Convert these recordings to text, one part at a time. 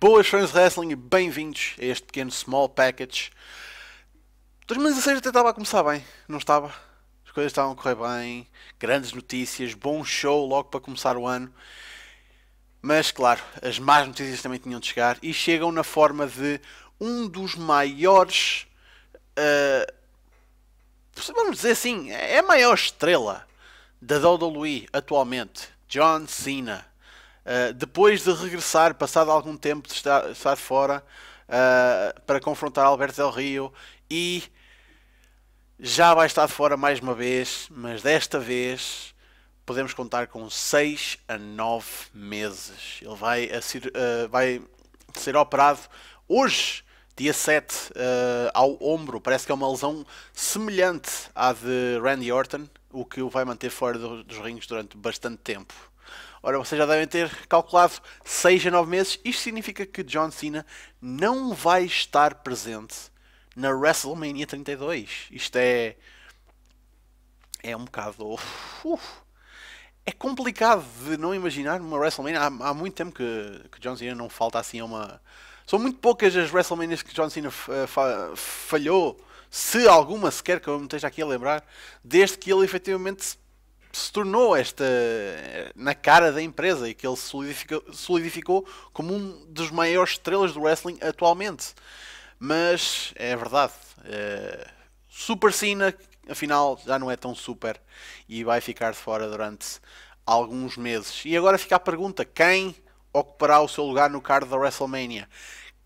Boas fãs de wrestling, e bem-vindos a este pequeno small package. 2016 até estava a começar bem, não estava? As coisas estavam a correr bem, grandes notícias, bom show logo para começar o ano. Mas claro, as más notícias também tinham de chegar e chegam na forma de um dos maiores. Uh, vamos dizer assim, é a maior estrela da WWE atualmente, John Cena eh, depois de regressar, passado algum tempo de estar, estar fora, uh, para confrontar Alberto Del Rio e já vai estar fora mais uma vez, mas desta vez podemos contar com 6 a 9 meses. Ele vai, ser, uh, vai ser operado hoje, dia 7, uh, ao ombro. Parece que é uma lesão semelhante à de Randy Orton, o que o vai manter fora do, dos rings durante bastante tempo. Ora, vocês já devem ter calculado 6 a 9 meses. Isto significa que John Cena não vai estar presente na WrestleMania 32. Isto é. É um bocado. Uf, uh, uh. é complicado de não imaginar uma WrestleMania. Há, há muito tempo que, que John Cena não falta assim a uma. São muito poucas as WrestleManias que John Cena eh, falhou, se alguma sequer que eu me esteja aqui a lembrar, desde que ele efetivamente se tornou esta na cara da empresa e que ele se solidificou, solidificou como um dos maiores estrelas do wrestling atualmente. Mas é verdade, eh, Super Cena afinal já não é tão super e vai ficar de fora durante alguns meses. E agora fica a pergunta: quem ocupará o seu lugar no card da WrestleMania?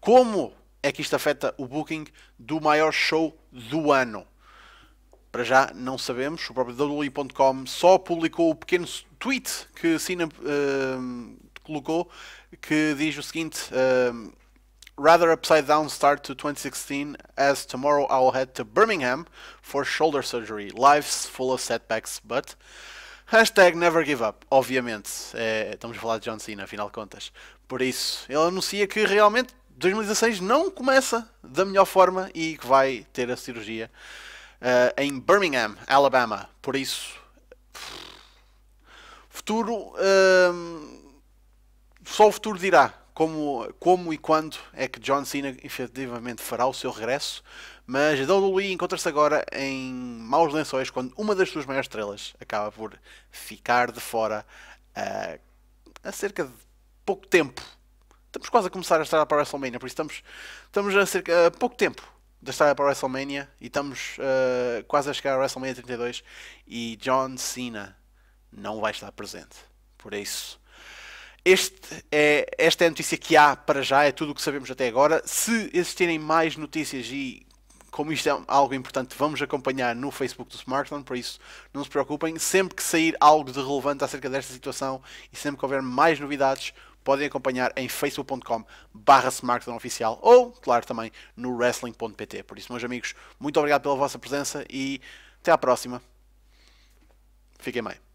Como é que isto afeta o booking do maior show do ano? Para já não sabemos, o próprio WWE.com só publicou o pequeno tweet que Cena uh, colocou que diz o seguinte: uh, Rather upside down start to 2016 as tomorrow I'll head to Birmingham for shoulder surgery. Life's full of setbacks, but. Hashtag never give up, obviamente. É, estamos a falar de John Cena, afinal de contas. Por isso, ele anuncia que realmente 2016 não começa da melhor forma e que vai ter a cirurgia uh, em Birmingham, Alabama. Por isso, futuro, uh, só o futuro dirá como, como e quando é que John Cena efetivamente fará o seu regresso, mas a WWE encontra-se agora em maus lençóis quando uma das suas maiores estrelas acaba por ficar de fora uh, eh, a cerca de pouco tempo. Estamos quase a começar a estar para a WrestleMania, por isso estamos, estamos a cerca a pouco tempo da estrada para a WrestleMania e estamos uh, quase a chegar a WrestleMania 32 e John Cena não vai estar presente. Por isso, este é, esta é a notícia que há para já, é tudo o que sabemos até agora. Se existirem mais notícias e como isto é algo importante, vamos acompanhar no Facebook do Smartphone, por isso não se preocupem. Sempre que sair algo de relevante acerca desta situação e sempre que houver mais novidades, podem acompanhar em facebook.com barra Oficial ou, claro, também no wrestling.pt. Por isso, meus amigos, muito obrigado pela vossa presença e até à próxima. Fiquem bem.